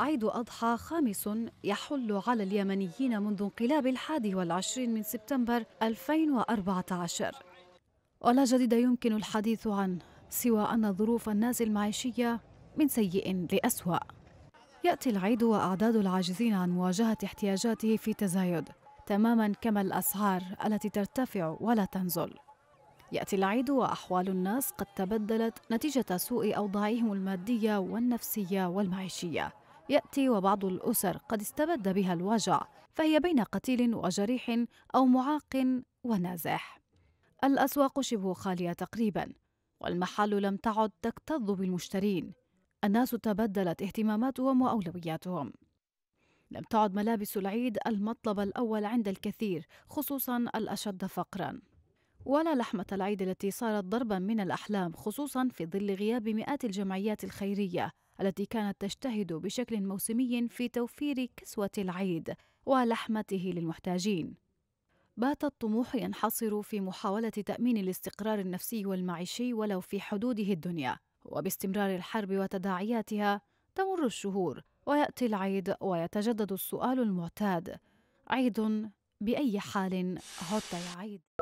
عيد أضحى خامس يحل على اليمنيين منذ انقلاب الحادي والعشرين من سبتمبر 2014 ولا جديد يمكن الحديث عنه سوى أن ظروف الناس المعيشية من سيء لأسوأ يأتي العيد وأعداد العاجزين عن مواجهة احتياجاته في تزايد تماما كما الأسعار التي ترتفع ولا تنزل يأتي العيد وأحوال الناس قد تبدلت نتيجة سوء أوضاعهم المادية والنفسية والمعيشية يأتي وبعض الأسر قد استبد بها الوجع فهي بين قتيل وجريح أو معاق ونازح الأسواق شبه خالية تقريبا والمحال لم تعد تكتظ بالمشترين الناس تبدلت اهتماماتهم وأولوياتهم لم تعد ملابس العيد المطلب الأول عند الكثير خصوصا الأشد فقرا ولا لحمة العيد التي صارت ضربا من الأحلام خصوصا في ظل غياب مئات الجمعيات الخيرية التي كانت تجتهد بشكل موسمي في توفير كسوة العيد ولحمته للمحتاجين. بات الطموح ينحصر في محاولة تأمين الاستقرار النفسي والمعيشي ولو في حدوده الدنيا، وباستمرار الحرب وتداعياتها تمر الشهور ويأتي العيد ويتجدد السؤال المعتاد: عيد بأي حال عدت يا عيد؟